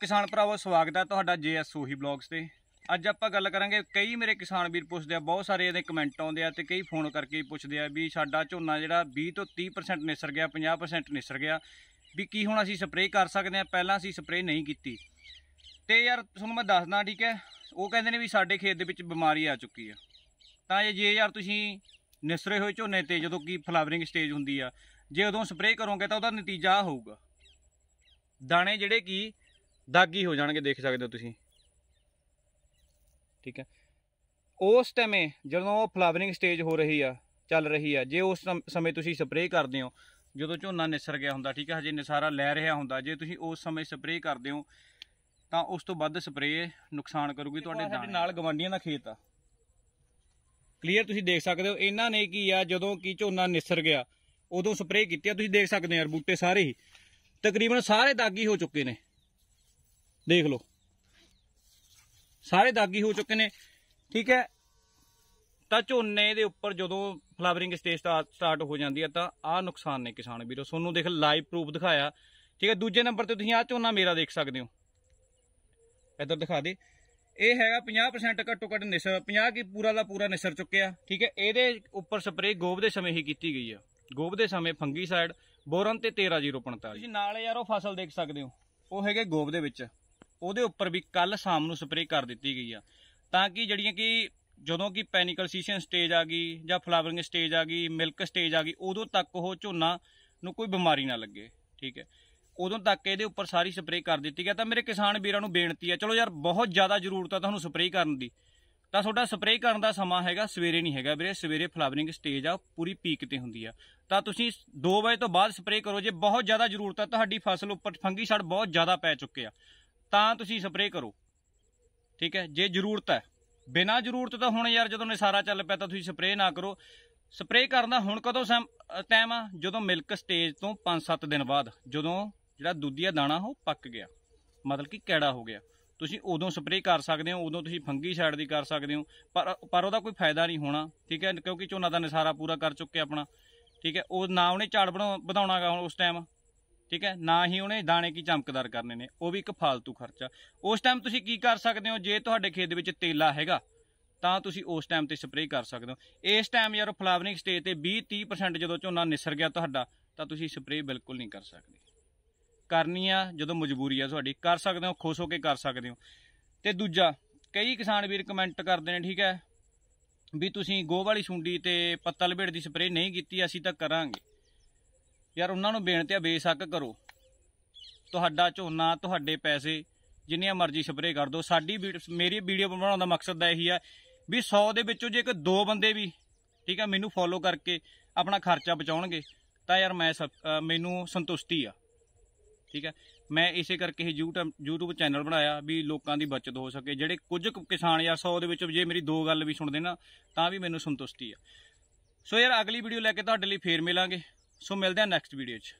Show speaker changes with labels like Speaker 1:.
Speaker 1: ਕਿਸਾਨ ਭਰਾਵੋ ਸਵਾਗਤ ਹੈ ਤੁਹਾਡਾ ਜੇਐਸ ਸੋਹੀ ਬਲੌਗਸ ਤੇ ਅੱਜ ਆਪਾਂ ਗੱਲ ਕਰਾਂਗੇ ਕਈ ਮੇਰੇ ਕਿਸਾਨ ਵੀਰ ਪੁੱਛਦੇ ਆ ਬਹੁਤ ਸਾਰੇ ਇਹਦੇ ਕਮੈਂਟ ਆਉਂਦੇ ਆ ਤੇ ਕਈ ਫੋਨ ਕਰਕੇ ਪੁੱਛਦੇ ਆ ਵੀ ਸਾਡਾ ਝੋਨਾ ਜਿਹੜਾ 20 ਤੋਂ 30% ਨਿਸਰ ਗਿਆ 50% ਨਿਸਰ ਗਿਆ ਵੀ ਕੀ ਹੁਣ ਅਸੀਂ ਸਪਰੇਅ ਕਰ ਸਕਦੇ ਆ ਪਹਿਲਾਂ ਅਸੀਂ ਸਪਰੇਅ ਨਹੀਂ ਕੀਤੀ ਤੇ ਯਾਰ ਤੁਹਾਨੂੰ ਮੈਂ ਦੱਸਦਾ ਠੀਕ ਹੈ ਉਹ ਕਹਿੰਦੇ ਨੇ ਵੀ ਸਾਡੇ ਖੇਤ ਦੇ ਵਿੱਚ ਬਿਮਾਰੀ ਆ ਚੁੱਕੀ ਆ ਤਾਂ ਇਹ ਜੇ ਯਾਰ ਤੁਸੀਂ ਨਿਸਰੇ ਹੋਏ ਝੋਨੇ ਤੇ ਜਦੋਂ ਕੀ ਫਲਾਵਰਿੰਗ ਸਟੇਜ ਹੁੰਦੀ ਆ ਜੇ ਉਦੋਂ ਸਪਰੇਅ ਕਰੋਗੇ ਤਾਂ ਉਹਦਾ ਨਤੀਜਾ ਹੋਊਗਾ ਦਾਣੇ ਜਿਹੜੇ ਕੀ ਦਾਗੀ ਹੋ ਜਾਣਗੇ ਦੇਖ ਸਕਦੇ ਹੋ ਤੁਸੀਂ ਠੀਕ ਹੈ ਉਸ ਟਾਈਮੇ ਜਦੋਂ ਉਹ ਫਲਾਵਰਿੰਗ ਸਟੇਜ ਹੋ ਰਹੀ ਆ ਚੱਲ ਰਹੀ ਆ ਜੇ ਉਸ ਸਮੇਂ ਤੁਸੀਂ ਸਪਰੇਅ ਕਰਦੇ ਹੋ ਜਦੋਂ ਝੋਨਾ ਨਿਸਰ ਗਿਆ ਹੁੰਦਾ ਠੀਕ ਹੈ ਹਜੇ ਨਿਸਾਰਾ ਲੈ ਰਿਹਾ ਹੁੰਦਾ ਜੇ ਤੁਸੀਂ ਉਸ ਸਮੇਂ ਸਪਰੇਅ ਕਰਦੇ ਹੋ ਤਾਂ ਉਸ ਤੋਂ ਵੱਧ ਸਪਰੇਅ ਨੁਕਸਾਨ ਕਰੂਗੀ ਤੁਹਾਡੇ ਦਾਣੇ ਨਾਲ ਗਵਾਂਡੀਆਂ ਦਾ ਖੇਤ ਆ ਕਲੀਅਰ ਤੁਸੀਂ ਦੇਖ ਸਕਦੇ ਹੋ ਇਹਨਾਂ ਨੇ ਕੀ ਆ ਜਦੋਂ ਕੀ ਝੋਨਾ ਨਿਸਰ ਗਿਆ ਉਦੋਂ ਸਪਰੇਅ ਕੀਤੀ ਆ ਤੁਸੀਂ ਦੇਖ ਸਕਦੇ ਹੋ ਬੂਟੇ ਸਾਰੇ ਹੀ ਤਕਰੀਬਨ ਸਾਰੇ ਦਾਗੀ ਹੋ ਚੁੱਕੇ ਨੇ ਦੇਖ ਲਓ ਸਾਰੇ ਦਾਗੀ ਹੋ ਚੁੱਕੇ ਨੇ ਠੀਕ ਹੈ ਤਾਂ ਝੋਨੇ ਦੇ ਉੱਪਰ ਜਦੋਂ ਫਲਾਵਰਿੰਗ ਸਟੇਜ ਸਟਾਰਟ ਹੋ ਜਾਂਦੀ ਹੈ ਤਾਂ ਆਹ ਨੁਕਸਾਨ ਨੇ ਕਿਸਾਨ ਵੀਰੋ ਤੁਹਾਨੂੰ ਦੇਖ ਲਾਈਵ ਪ੍ਰੂਫ ਦਿਖਾਇਆ ਠੀਕ ਹੈ ਦੂਜੇ ਨੰਬਰ ਤੇ ਤੁਸੀਂ ਆਹ ਝੋਨਾ ਮੇਰਾ ਦੇਖ ਸਕਦੇ ਹੋ ਇੱਧਰ ਦਿਖਾ ਦੇ ਇਹ ਹੈਗਾ 50% ਘੱਟੋ ਘੱਟ ਨਿਸਰ 50 ਕੀ ਪੂਰਾ ਦਾ ਪੂਰਾ ਨਿਸਰ ਚੁੱਕਿਆ ਠੀਕ ਹੈ ਇਹਦੇ ਉੱਪਰ ਸਪਰੇ ਗੋਬ ਦੇ ਸਮੇਂ ਹੀ ਕੀਤੀ ਗਈ ਆ ਗੋਬ ਦੇ ਸਮੇਂ ਫੰਗੀਸਾਈਡ ਬੋਰਨ ਤੇ 13045 ਤੁਸੀਂ ਨਾਲ ਯਾਰ ਉਹ ਫਸਲ ਦੇਖ ਸਕਦੇ ਹੋ ਉਹ ਹੈਗੇ ਗੋਬ ਦੇ ਵਿੱਚ ਉਹਦੇ ਉੱਪਰ ਵੀ ਕੱਲ ਸ਼ਾਮ ਨੂੰ ਸਪਰੇਅ ਕਰ ਦਿੱਤੀ ਗਈ ਆ ਤਾਂ ਕਿ ਜਿਹੜੀਆਂ ਕਿ ਜਦੋਂ ਕਿ ਪੈਨਿਕਲ ਸੀਸ਼ਨ ਸਟੇਜ ਆ ਗਈ ਜਾਂ ਫਲਾਵਰਿੰਗ ਸਟੇਜ ਆ ਗਈ ਮਿਲਕ ਸਟੇਜ ਆ ਗਈ ਉਦੋਂ ਤੱਕ ਉਹ ਝੋਨਾ ਨੂੰ ਕੋਈ ਬਿਮਾਰੀ ਨਾ ਲੱਗੇ ਠੀਕ ਹੈ ਉਦੋਂ ਤੱਕ ਇਹਦੇ ਉੱਪਰ ਸਾਰੀ ਸਪਰੇਅ ਕਰ ਦਿੱਤੀ ਗਿਆ ਤਾਂ ਮੇਰੇ ਕਿਸਾਨ ਵੀਰਾਂ ਨੂੰ ਬੇਨਤੀ ਆ ਚਲੋ ਯਾਰ ਬਹੁਤ ਜ਼ਿਆਦਾ ਜ਼ਰੂਰਤ ਆ ਤੁਹਾਨੂੰ ਸਪਰੇਅ ਕਰਨ ਦੀ ਤਾਂ ਤੁਹਾਡਾ ਸਪਰੇਅ ਕਰਨ ਦਾ ਸਮਾਂ ਹੈਗਾ ਸਵੇਰੇ ਨਹੀਂ ਹੈਗਾ ਵੀਰੇ ਸਵੇਰੇ ਫਲਾਵਰਿੰਗ ਸਟੇਜ ਆ ਪੂਰੀ ਪੀਕ ਤੇ ਹੁੰਦੀ ਆ ਤਾਂ ਤੁਸੀਂ 2 ਵਜੇ ਤੋਂ ਬਾਅਦ ਸਪਰੇਅ ਕਰੋ ਜੇ ਬਹੁਤ ਜ਼ਿਆਦਾ ਜ਼ਰੂਰਤ ਆ ਤੁਹਾਡੀ ਫਸਲ ਉੱਪਰ ਛੜ ਬਹੁਤ ਜ਼ਿਆਦਾ ਪੈ ਚੁੱਕੇ ਆ ਤਾਂ ਤੁਸੀਂ ਸਪਰੇਅ ਕਰੋ ਠੀਕ ਹੈ ਜੇ ਜ਼ਰੂਰਤ ਹੈ ਬਿਨਾ ਜ਼ਰੂਰਤ ਤਾਂ ਹੁਣ ਯਾਰ ਜਦੋਂ ਨਿਸਾਰਾ ਚੱਲ ਪਿਆ ਤਾਂ ਤੁਸੀਂ ਸਪਰੇਅ ਨਾ ਕਰੋ ਸਪਰੇਅ ਕਰਨ ਦਾ ਹੁਣ ਕਦੋਂ ਟਾਈਮ ਆ ਜਦੋਂ ਮਿਲਕ ਸਟੇਜ ਤੋਂ 5-7 ਦਿਨ ਬਾਅਦ ਜਦੋਂ ਜਿਹੜਾ ਦੁੱਧੀਆ ਦਾਣਾ ਉਹ ਪੱਕ ਗਿਆ ਮਤਲਬ ਕਿ ਕਿਹੜਾ ਹੋ ਗਿਆ ਤੁਸੀਂ ਉਦੋਂ ਸਪਰੇਅ ਕਰ ਸਕਦੇ ਹੋ ਉਦੋਂ ਤੁਸੀਂ ਫੰਗੀ ਸਾਈਡ ਦੀ ਕਰ ਸਕਦੇ ਹੋ ਪਰ ਪਰ ਉਹਦਾ ਕੋਈ ਫਾਇਦਾ ਨਹੀਂ ਹੋਣਾ ਠੀਕ ਹੈ ਕਿਉਂਕਿ ਝੋਨਾ ਦਾ ਨਿਸਾਰਾ ਪੂਰਾ ਕਰ ਚੁੱਕੇ ਆਪਣਾ ਠੀਕ ਹੈ ਉਹ ਨਾ ਉਹਨੇ ਝਾੜ ਵਧਾਉਣਾਗਾ ਹੁਣ ਉਸ ਟਾਈਮ ਠੀਕ ਹੈ ਨਾ ਹੀ ਉਹਨੇ ਦਾਣੇ ਕੀ ਚਮਕਦਾਰ ਕਰਨੇ ਨੇ ਉਹ ਵੀ ਇੱਕ ਫालतू ਖਰਚਾ ਉਸ ਟਾਈਮ ਤੁਸੀਂ ਕੀ ਕਰ ਸਕਦੇ ਹੋ ਜੇ ਤੁਹਾਡੇ ਖੇਤ ਦੇ ਵਿੱਚ ਤੇਲਾ ਹੈਗਾ ਤਾਂ ਤੁਸੀਂ ਉਸ ਟਾਈਮ ਤੇ ਸਪਰੇਅ ਕਰ ਸਕਦੇ ਹੋ ਇਸ ਟਾਈਮ ਯਾਰ ਫਲਾਵਰਿੰਗ ਸਟੇਜ ਤੇ 20 30% ਜਦੋਂ ਝੋਨਾ ਨਿਸਰ ਗਿਆ ਤੁਹਾਡਾ ਤਾਂ ਤੁਸੀਂ ਸਪਰੇਅ ਬਿਲਕੁਲ ਨਹੀਂ ਕਰ ਸਕਦੇ ਕਰਨੀ ਆ ਜਦੋਂ ਮਜਬੂਰੀ ਆ ਤੁਹਾਡੀ ਕਰ ਸਕਦੇ ਹੋ ਖੁਸ਼ ਹੋ ਕੇ ਕਰ ਸਕਦੇ ਹੋ ਤੇ ਦੂਜਾ ਕਈ ਕਿਸਾਨ ਵੀਰ ਕਮੈਂਟ ਕਰਦੇ ਨੇ ਠੀਕ ਹੈ ਵੀ ਤੁਸੀਂ ਗੋਹ ਵਾਲੀ ਸੁੰਡੀ ਤੇ ਪੱਤਲ ਭੇੜ ਦੀ ਸਪਰੇਅ ਨਹੀਂ ਕੀਤੀ ਅਸੀਂ ਤਾਂ ਕਰਾਂਗੇ ਯਾਰ ਉਹਨਾਂ ਨੂੰ ਬੇਨਤੀ ਆ ਬੇਸ਼ੱਕ ਕਰੋ ਤੁਹਾਡਾ ਝੋਨਾ ਤੁਹਾਡੇ ਪੈਸੇ ਜਿੰਨੀਆਂ ਮਰਜ਼ੀ ਸਪਰੇ ਕਰ ਦਿਓ ਸਾਡੀ ਮੇਰੀ ਵੀਡੀਓ ਬਣਾਉਣ ਦਾ ਮਕਸਦ ਦਾ ਇਹੀ ਆ ਵੀ 100 ਦੇ ਵਿੱਚੋਂ ਜੇ ਇੱਕ ਦੋ ਬੰਦੇ ਵੀ ਠੀਕ ਹੈ ਮੈਨੂੰ ਫੋਲੋ ਕਰਕੇ ਆਪਣਾ ਖਰਚਾ ਬਚਾਉਣਗੇ ਤਾਂ ਯਾਰ ਮੈਂ ਮੈਨੂੰ ਸੰਤੁਸ਼ਟੀ ਆ ਠੀਕ ਹੈ ਮੈਂ ਇਸੇ ਕਰਕੇ ਇਹ YouTube ਚੈਨਲ ਬਣਾਇਆ ਵੀ ਲੋਕਾਂ ਦੀ ਬਚਤ ਹੋ ਸਕੇ ਜਿਹੜੇ ਕੁਝ ਕਿਸਾਨ ਯਾਰ 100 ਦੇ ਵਿੱਚੋਂ ਜੇ ਮੇਰੀ ਦੋ ਗੱਲ ਵੀ ਸੁਣਦੇ ਨਾ ਤਾਂ ਵੀ ਮੈਨੂੰ ਸੰਤੁਸ਼ਟੀ ਆ ਸੋ ਯਾਰ ਅਗਲੀ ਵੀਡੀਓ ਲੈ ਕੇ ਤੁਹਾਡੇ ਲਈ ਫੇਰ ਮਿਲਾਂਗੇ ਸੋ ਮਿਲਦੇ ਆ ਨੈਕਸਟ ਵੀਡੀਓ 'ਚ